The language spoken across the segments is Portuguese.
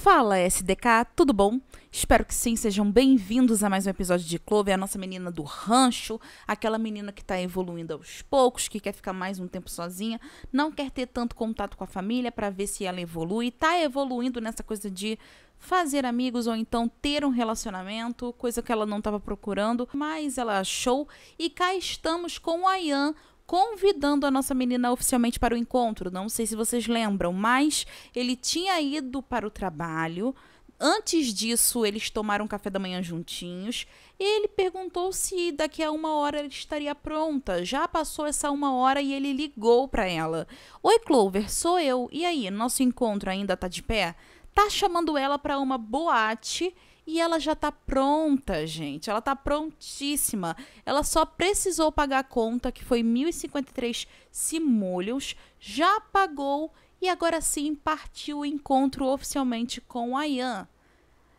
Fala SDK, tudo bom? Espero que sim, sejam bem-vindos a mais um episódio de Clover, a nossa menina do rancho, aquela menina que tá evoluindo aos poucos, que quer ficar mais um tempo sozinha, não quer ter tanto contato com a família para ver se ela evolui, tá evoluindo nessa coisa de fazer amigos ou então ter um relacionamento, coisa que ela não estava procurando, mas ela achou. E cá estamos com a Ian, convidando a nossa menina oficialmente para o encontro. Não sei se vocês lembram, mas ele tinha ido para o trabalho. Antes disso, eles tomaram café da manhã juntinhos. E ele perguntou se daqui a uma hora ela estaria pronta. Já passou essa uma hora e ele ligou para ela. Oi, Clover, sou eu. E aí, nosso encontro ainda tá de pé? Tá chamando ela para uma boate e ela já tá pronta, gente. Ela tá prontíssima. Ela só precisou pagar a conta, que foi 1.053 simulhos. Já pagou e agora sim partiu o encontro oficialmente com a Ian.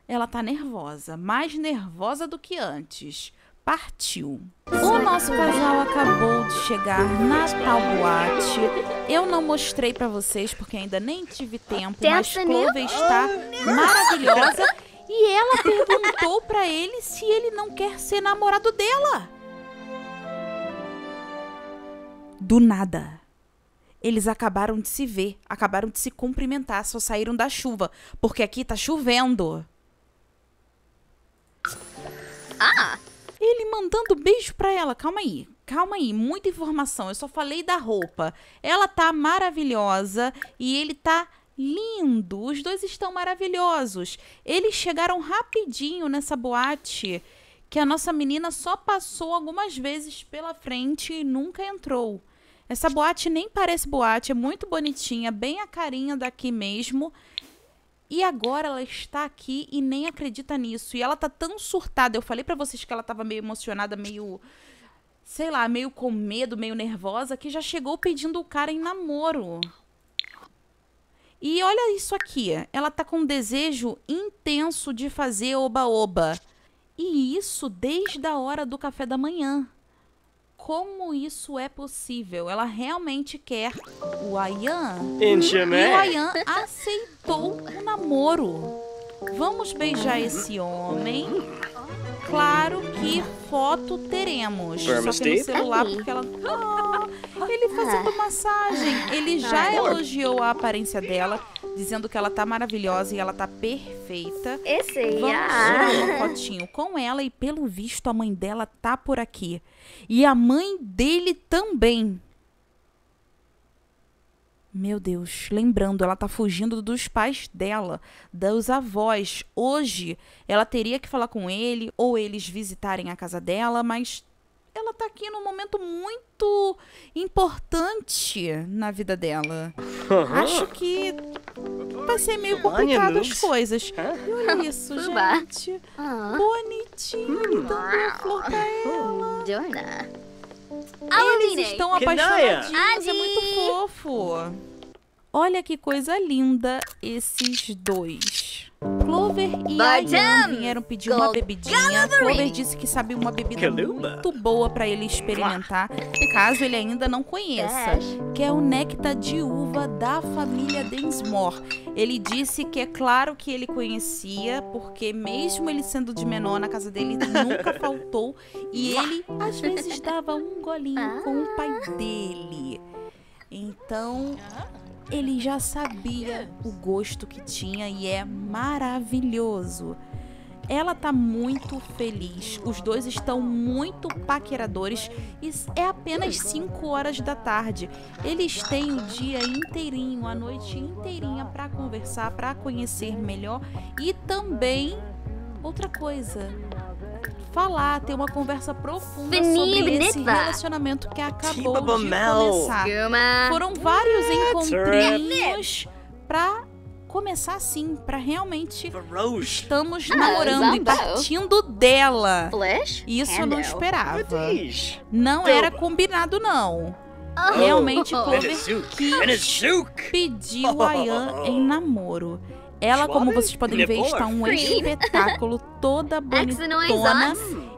Ela tá nervosa, mais nervosa do que antes. Partiu. O nosso casal acabou de chegar na tal boate. Eu não mostrei para vocês porque ainda nem tive tempo, mas Clove está maravilhosa ela perguntou para ele se ele não quer ser namorado dela. Do nada. Eles acabaram de se ver, acabaram de se cumprimentar, só saíram da chuva, porque aqui tá chovendo. Ah! Ele mandando beijo pra ela. Calma aí, calma aí, muita informação. Eu só falei da roupa. Ela tá maravilhosa e ele tá lindo. Os dois estão maravilhosos. Eles chegaram rapidinho nessa boate que a nossa menina só passou algumas vezes pela frente e nunca entrou. Essa boate nem parece boate, é muito bonitinha, bem a carinha daqui mesmo. E agora ela está aqui e nem acredita nisso. E ela tá tão surtada. Eu falei para vocês que ela tava meio emocionada, meio sei lá, meio com medo, meio nervosa, que já chegou pedindo o cara em namoro. E olha isso aqui. Ela tá com um desejo intenso de fazer oba-oba. E isso desde a hora do café da manhã. Como isso é possível? Ela realmente quer o Ayan. Enche, E né? o Ayan aceitou o namoro. Vamos beijar esse homem. Claro que foto teremos. Só que no celular, porque ela... Oh. Ele fazendo é. massagem. Ele já é elogiou a aparência dela, dizendo que ela tá maravilhosa e ela tá perfeita. Esse Vamos ah. tirar uma fotinho com ela e pelo visto a mãe dela tá por aqui. E a mãe dele também. Meu Deus, lembrando, ela tá fugindo dos pais dela, dos avós. Hoje ela teria que falar com ele ou eles visitarem a casa dela, mas ela tá aqui num momento muito importante na vida dela. Acho que vai tá ser meio complicado as coisas. É? E olha isso, gente. Ah. Bonitinho, hum. dando a flor pra ela. Eles estão apaixonados, é muito fofo. Olha que coisa linda esses dois. Clover e Ayan vieram pedir uma bebidinha. Clover disse que sabia uma bebida muito boa para ele experimentar, caso ele ainda não conheça, que é o néctar de uva da família Densmore. Ele disse que é claro que ele conhecia, porque mesmo ele sendo de menor na casa dele nunca faltou e ele às vezes dava um golinho ah. com o pai dele. Então, ele já sabia o gosto que tinha e é maravilhoso. Ela tá muito feliz. Os dois estão muito paqueradores e é apenas 5 horas da tarde. Eles têm o dia inteirinho, a noite inteirinha para conversar, para conhecer melhor e também outra coisa, falar, ter uma conversa profunda sobre esse relacionamento que acabou de começar. Foram vários encontrinhos pra começar assim, pra realmente estamos ah, namorando e partindo dela. Isso eu não esperava. Não era combinado, não. Oh. Realmente, Clover que pediu a Ian em namoro. Ela, como vocês podem é ver, está um espetáculo toda é bonitona.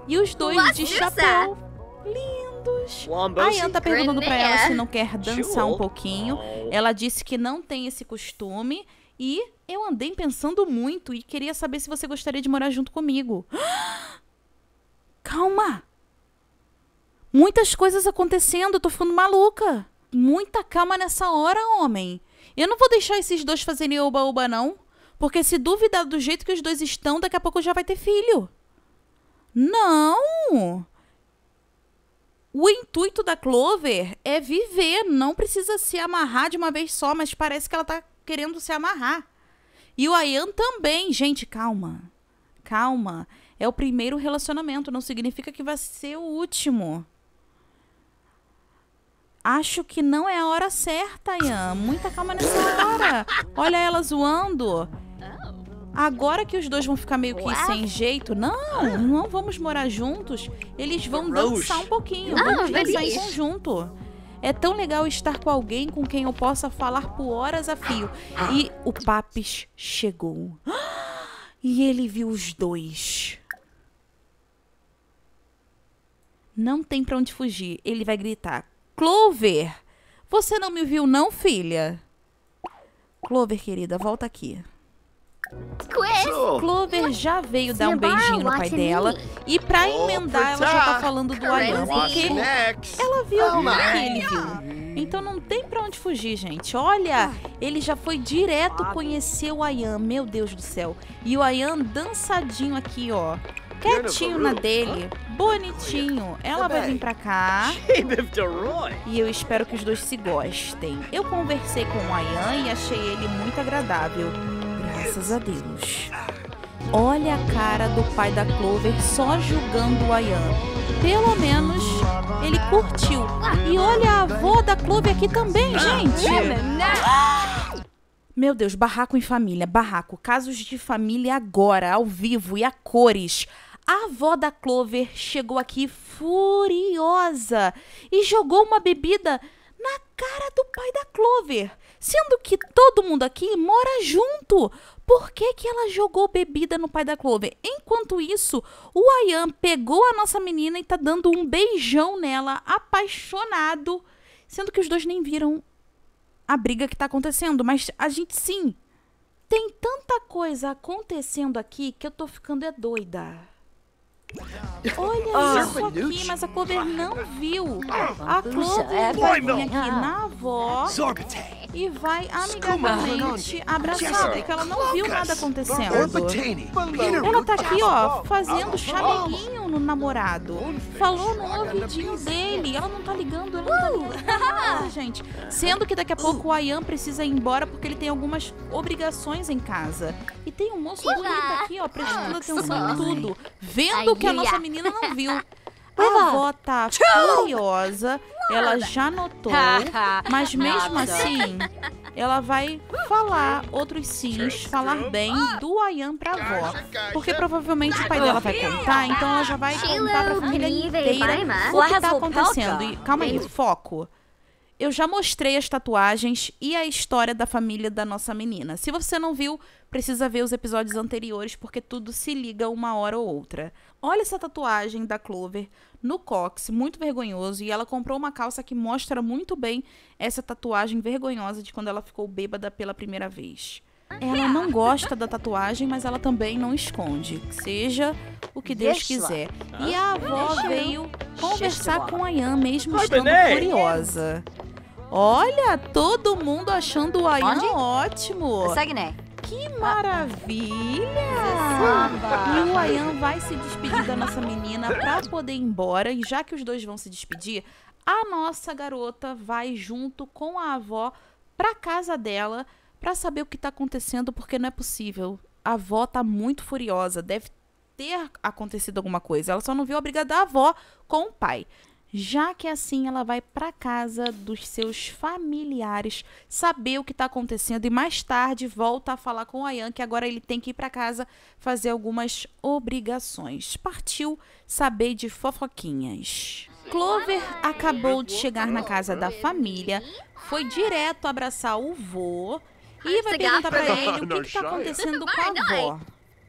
E os dois de chapéu. Lindos. A Ian tá perguntando pra ela se não quer dançar um pouquinho. Ela disse que não tem esse costume. E eu andei pensando muito e queria saber se você gostaria de morar junto comigo. Calma! Muitas coisas acontecendo, eu tô ficando maluca. Muita calma nessa hora, homem. Eu não vou deixar esses dois fazerem oba-oba, não. Porque se duvidar do jeito que os dois estão, daqui a pouco já vai ter filho. Não! O intuito da Clover é viver, não precisa se amarrar de uma vez só, mas parece que ela tá querendo se amarrar. E o Ayan também, gente, calma. Calma. É o primeiro relacionamento, não significa que vai ser o último. Acho que não é a hora certa, Ian. Muita calma nessa hora. Olha ela zoando. Agora que os dois vão ficar meio que Ué? sem jeito, não, não vamos morar juntos. Eles vão dançar um pouquinho, ah, vamos dançar feliz. em conjunto. É tão legal estar com alguém com quem eu possa falar por horas a fio. E o Papis chegou. E ele viu os dois. Não tem pra onde fugir. Ele vai gritar: Clover, você não me viu, não, filha? Clover, querida, volta aqui. Clover já veio dar um beijinho no pai dela e pra emendar ela já tá falando do Alan porque ela viu o que ele viu. Então não tem pra onde fugir, gente. Olha, ah. ele já foi direto conhecer o Ayan, meu Deus do céu. E o Ayan dançadinho aqui, ó. Quietinho na dele, bonitinho. Ela vai vir pra cá. E eu espero que os dois se gostem. Eu conversei com o Ayan e achei ele muito agradável graças a Deus. Olha a cara do pai da Clover só julgando o Ayan. Pelo menos ele curtiu. Ah, e olha a avó da Clover aqui também, ah, gente. É ah! Meu Deus, barraco em família, barraco, casos de família agora, ao vivo e a cores. A avó da Clover chegou aqui furiosa e jogou uma bebida na cara do pai da Clover. Sendo que todo mundo aqui mora junto. Por que, que ela jogou bebida no pai da Clover? Enquanto isso, o Ayan pegou a nossa menina e tá dando um beijão nela, apaixonado. Sendo que os dois nem viram a briga que tá acontecendo, mas a gente sim. Tem tanta coisa acontecendo aqui que eu tô ficando é doida. Olha ah. isso aqui, mas a Clover não viu. A Clover vem é, aqui na avó e vai amigavelmente abraçar, porque ela não viu nada acontecendo. Ela tá aqui, ó, fazendo chameguinho no namorado. Falou no ouvidinho dele. Ela não tá ligando, ela não tá ligando. gente. Sendo que daqui a pouco o Ayan precisa ir embora porque ele tem algumas obrigações em casa. E tem um moço bonito aqui, ó, prestando atenção em tudo. Vendo que a nossa menina não viu. A avó tá furiosa ela já notou, mas mesmo assim, ela vai falar outros sims, falar bem ah! do Ayan pra avó. Porque provavelmente o pai dela vai contar, então ela já vai contar pra família inteira o que tá acontecendo. E tá? calma aí, foco eu já mostrei as tatuagens e a história da família da nossa menina. Se você não viu, precisa ver os episódios anteriores porque tudo se liga uma hora ou outra. Olha essa tatuagem da Clover no cox, muito vergonhoso, e ela comprou uma calça que mostra muito bem essa tatuagem vergonhosa de quando ela ficou bêbada pela primeira vez. Ela não gosta da tatuagem, mas ela também não esconde. Seja o que Deus quiser. E a avó veio conversar com a Ian mesmo estando curiosa. Olha, todo mundo achando o Ayan Onde? ótimo. Segue, né? Que maravilha! E o Ayan vai se despedir da nossa menina pra poder ir embora. E já que os dois vão se despedir, a nossa garota vai junto com a avó pra casa dela pra saber o que tá acontecendo, porque não é possível. A avó tá muito furiosa, deve ter acontecido alguma coisa. Ela só não viu a briga da avó com o pai já que assim ela vai para casa dos seus familiares saber o que está acontecendo e mais tarde volta a falar com o Ayan que agora ele tem que ir para casa fazer algumas obrigações. Partiu saber de fofoquinhas. Clover acabou de chegar na casa da família, foi direto abraçar o vô e vai perguntar para ele o que está acontecendo com a avó.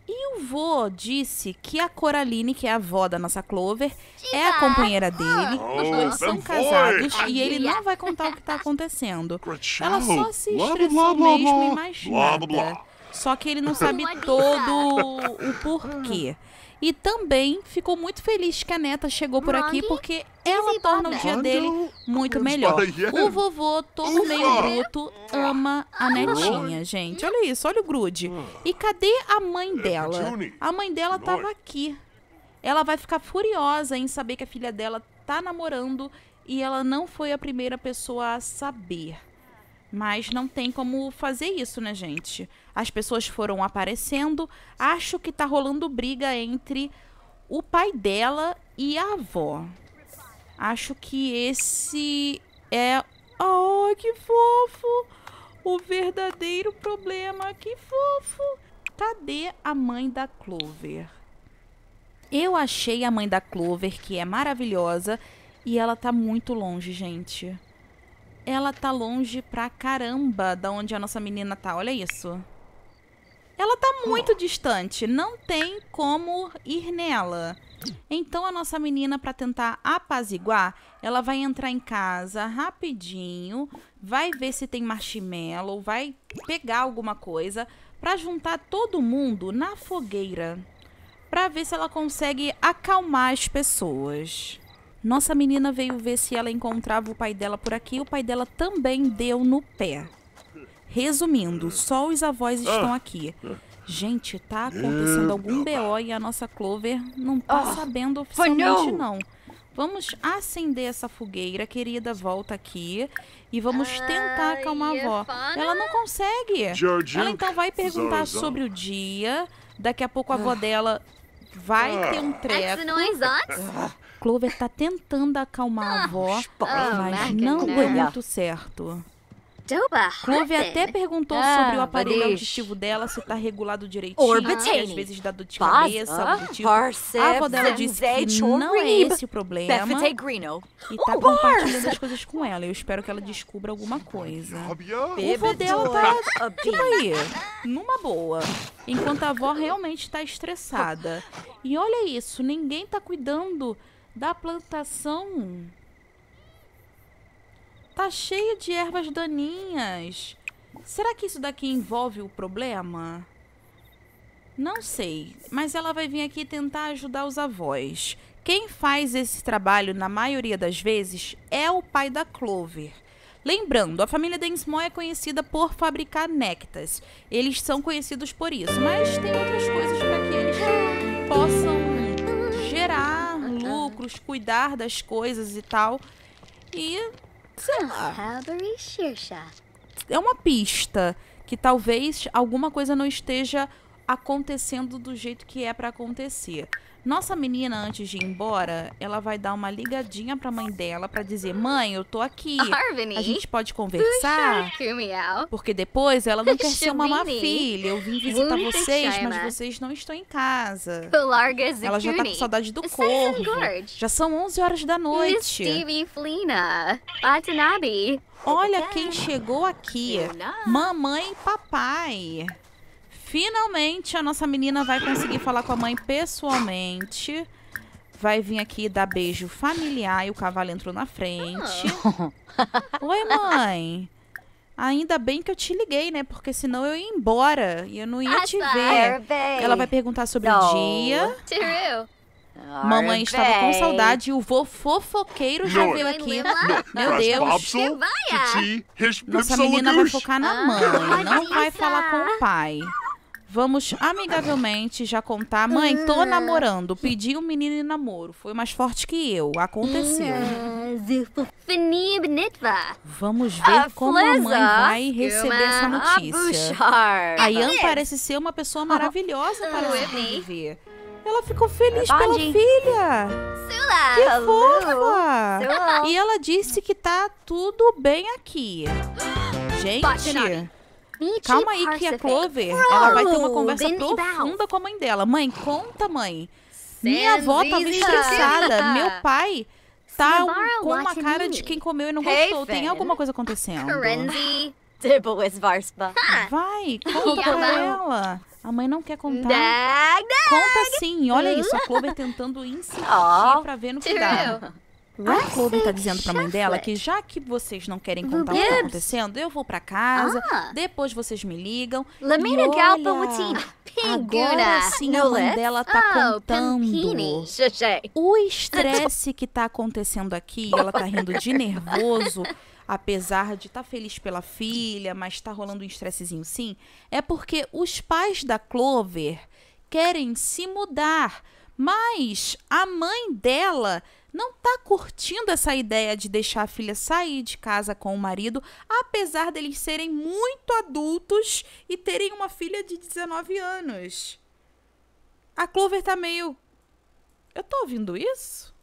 E o vô disse que a Coraline, que é a avó da nossa Clover, é a companheira dele. Os dois são casados e ele não vai contar o que tá acontecendo. Ela só se estressou mesmo e mais nada. Só que ele não sabe todo o porquê. Hum. E também ficou muito feliz que a neta chegou por aqui porque ela torna o dia dele muito melhor. O vovô, todo meio bruto, ama a netinha, gente. Olha isso, olha o grude. E cadê a mãe é, dela? A mãe dela tava aqui. Ela vai ficar furiosa em saber que a filha dela tá namorando e ela não foi a primeira pessoa a saber. Mas não tem como fazer isso, né, gente? As pessoas foram aparecendo. Acho que tá rolando briga entre o pai dela e a avó. Acho que esse é. Oh, que fofo! O verdadeiro problema, que fofo! Cadê a mãe da Clover? Eu achei a mãe da Clover, que é maravilhosa, e ela tá muito longe, gente. Ela tá longe pra caramba da onde a nossa menina tá, olha isso. Ela tá muito hum. distante, não tem como ir nela. Então a nossa menina, para tentar apaziguar, ela vai entrar em casa rapidinho, vai ver se tem marshmallow, vai pegar alguma coisa para juntar todo mundo na fogueira, para ver se ela consegue acalmar as pessoas. Nossa menina veio ver se ela encontrava o pai dela por aqui o pai dela também deu no pé. Resumindo, só os avós ah. estão aqui. Gente, tá acontecendo algum BO e a nossa Clover não tá ah. sabendo oficialmente oh, não. Vamos acender essa fogueira, querida, volta aqui e vamos tentar acalmar a é avó. Ela não consegue. Ela então vai perguntar sobre o dia. Daqui a pouco a avó ah. dela vai ter um é treco. Clover tá tentando acalmar a ah, avó, mas não deu né? muito certo. Clover até né? perguntou sobre o ah, aparelho auditivo dela, se tá regulado direitinho, às vezes dá dor de cabeça, ah, auditivo. A avó dela disse que não é esse o problema e tá compartilhando as coisas com ela. Eu espero que ela descubra alguma coisa. O avô dela tá, aí, numa boa. Enquanto a avó realmente tá estressada. E olha isso, ninguém tá cuidando da plantação tá cheio de ervas daninhas. Será que isso daqui envolve o problema? Não sei, mas ela vai vir aqui tentar ajudar os avós. Quem faz esse trabalho, na maioria das vezes, é o pai da Clover. Lembrando, a família Densmore é conhecida por fabricar néctas. Eles são conhecidos por isso, mas tem outras coisas para que eles possam amigos, cuidar das coisas e tal. E, sei lá. É uma pista que talvez alguma coisa não esteja acontecendo do jeito que é para acontecer. Nossa menina, antes de ir embora, ela vai dar uma ligadinha pra mãe dela pra dizer: Mãe, eu tô aqui. A gente pode conversar? Porque depois ela não quer ser uma má filha. Eu vim visitar vocês, mas vocês não estão em casa. Ela já tá com saudade do corpo. Já são 11 horas da noite. Olha tá. quem chegou aqui: Mamãe e papai. Finalmente a nossa menina vai conseguir falar com a mãe pessoalmente. Vai vir aqui dar beijo familiar e o cavalo entrou na frente. Ah. Oi, mãe. Ainda bem que eu te liguei, né? Porque senão eu ia embora e eu não ia ah, te tá. ver. É Ela vai perguntar sobre o dia. Mamãe estava com saudade e o vô fofoqueiro já veio aqui. Meu Deus. É? Nossa menina vai focar na ah. mãe, não vai falar com o pai. Vamos amigavelmente já contar. Mãe, tô é. namorando. Pedi um menino em namoro. Foi mais forte que eu. Aconteceu. É, Vamos ver ah, como a mãe vai receber essa notícia. A Ian é. parece ser uma pessoa maravilhosa para ah, se conviver. Ela ficou feliz pela filha. Que fofa! E ela disse que tá tudo bem aqui. Gente... Calma aí que a é Clover, ela vai ter uma conversa profunda com a mãe dela. Mãe, conta, mãe. Minha avó tava estressada. Meu pai tá com uma cara de quem comeu e não gostou. Tem alguma coisa acontecendo. Vai, conta pra ela. A mãe não quer contar. Conta sim. Olha isso, a hum? Clover tentando insistir pra ver no que dá. A ah, Clover tá dizendo pra mãe dela que já que vocês não querem contar o que tá acontecendo, eu vou pra casa, ah. depois vocês me ligam. olha, assim, agora sim a mãe dela tá ah, contando o estresse que tá acontecendo aqui. Ela tá rindo de nervoso, apesar de estar tá feliz pela filha, mas tá rolando um estressezinho sim. É porque os pais da Clover querem se mudar mas a mãe dela não tá curtindo essa ideia de deixar a filha sair de casa com o marido, apesar deles serem muito adultos e terem uma filha de 19 anos. A Clover tá meio. Eu tô ouvindo isso?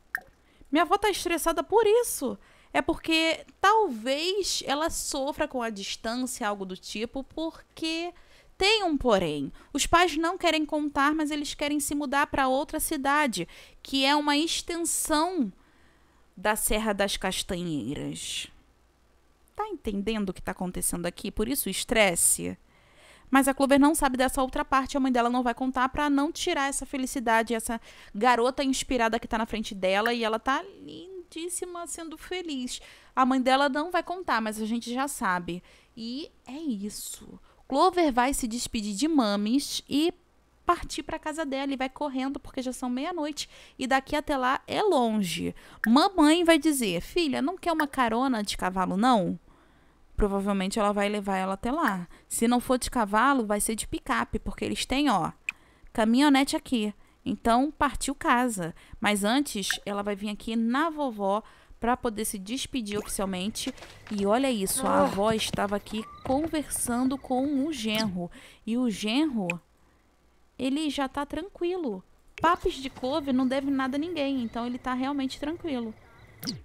Minha avó tá estressada por isso. É porque talvez ela sofra com a distância, algo do tipo, porque tem um porém. Os pais não querem contar, mas eles querem se mudar para outra cidade, que é uma extensão da Serra das Castanheiras. Tá entendendo o que está acontecendo aqui? Por isso o estresse. Mas a Clover não sabe dessa outra parte, a mãe dela não vai contar para não tirar essa felicidade, essa garota inspirada que tá na frente dela e ela tá lindíssima sendo feliz. A mãe dela não vai contar, mas a gente já sabe. E é isso. Clover vai se despedir de Mames e partir para casa dela e vai correndo porque já são meia-noite e daqui até lá é longe. Mamãe vai dizer: "Filha, não quer uma carona de cavalo não?" Provavelmente ela vai levar ela até lá. Se não for de cavalo, vai ser de picape, porque eles têm, ó, caminhonete aqui. Então partiu casa. Mas antes, ela vai vir aqui na vovó para poder se despedir oficialmente. E olha isso, a ah. avó estava aqui conversando com o genro. E o genro, ele já tá tranquilo. papes de couve não deve nada a ninguém, então ele tá realmente tranquilo.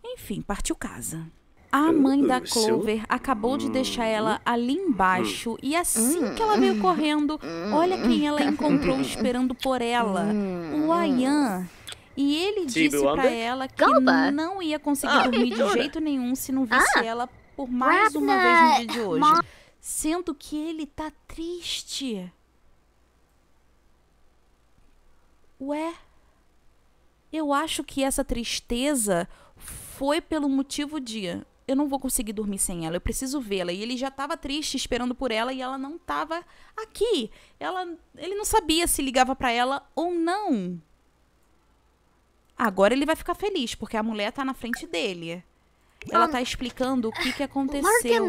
Enfim, partiu casa. A mãe da Clover acabou de deixar ela hum. ali embaixo e assim que ela veio hum. correndo, olha quem ela hum. encontrou esperando por ela. O Ayan, e ele disse para ela que não ia conseguir ah, dormir de jeito nenhum se não visse ah, ela por mais uma vez no dia de hoje. Sinto que ele tá triste. Ué? Eu acho que essa tristeza foi pelo motivo de eu não vou conseguir dormir sem ela, eu preciso vê-la. E ele já estava triste esperando por ela e ela não estava aqui. Ela, ele não sabia se ligava para ela ou não. Agora ele vai ficar feliz, porque a mulher tá na frente dele. Ela ah, tá explicando o que que aconteceu.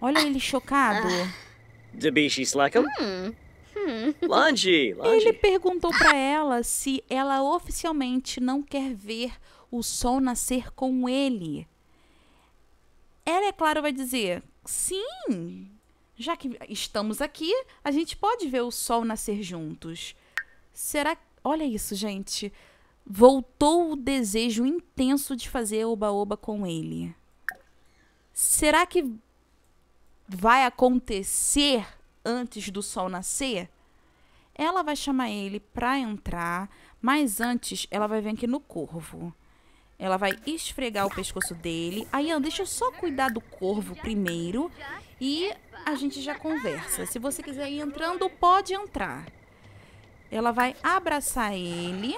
Olha ele chocado. Ah. Hmm, hmm. Ele perguntou para ela se ela oficialmente não quer ver o sol nascer com ele. Ela, é claro, vai dizer: sim, já que estamos aqui, a gente pode ver o sol nascer juntos. Será. Olha isso, gente voltou o desejo intenso de fazer oba-oba com ele. Será que vai acontecer antes do sol nascer? Ela vai chamar ele para entrar, mas antes ela vai vir aqui no corvo. Ela vai esfregar o pescoço dele. Aí, Ian, deixa eu só cuidar do corvo primeiro e a gente já conversa. Se você quiser ir entrando, pode entrar. Ela vai abraçar ele.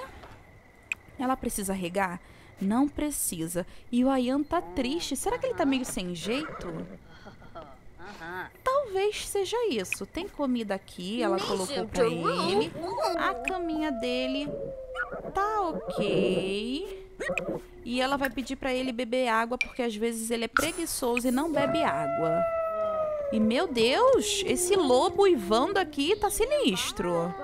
Ela precisa regar? Não precisa. E o Ayan tá triste. Será que ele tá meio sem jeito? Talvez seja isso. Tem comida aqui, ela colocou pra ele. A caminha dele tá ok. E ela vai pedir pra ele beber água, porque às vezes ele é preguiçoso e não bebe água. E meu Deus, esse lobo Ivando aqui tá sinistro.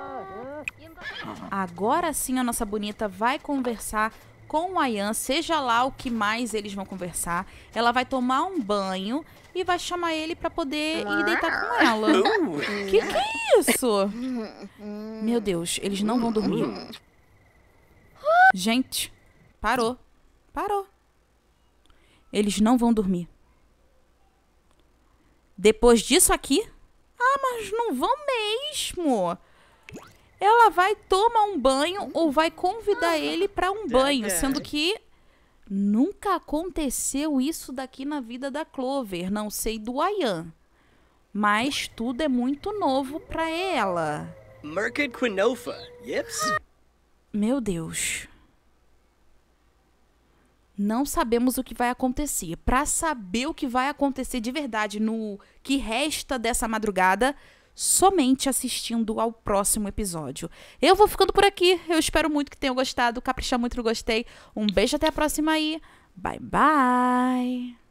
Agora sim a nossa bonita vai conversar com o Ayan, seja lá o que mais eles vão conversar. Ela vai tomar um banho e vai chamar ele para poder ir deitar com ela. Ah. que que é isso? Meu Deus, eles não vão dormir. Gente, parou. Parou. Eles não vão dormir. Depois disso aqui? Ah, mas não vão mesmo ela vai tomar um banho hum. ou vai convidar ah. ele para um banho, sendo que nunca aconteceu isso daqui na vida da Clover, não sei do Ayan. Mas tudo é muito novo para ela. Mercad Quinofa, Yes. Meu Deus. Não sabemos o que vai acontecer. Para saber o que vai acontecer de verdade no que resta dessa madrugada, somente assistindo ao próximo episódio. Eu vou ficando por aqui. Eu espero muito que tenham gostado. Caprichar muito no gostei. Um beijo até a próxima aí. Bye bye.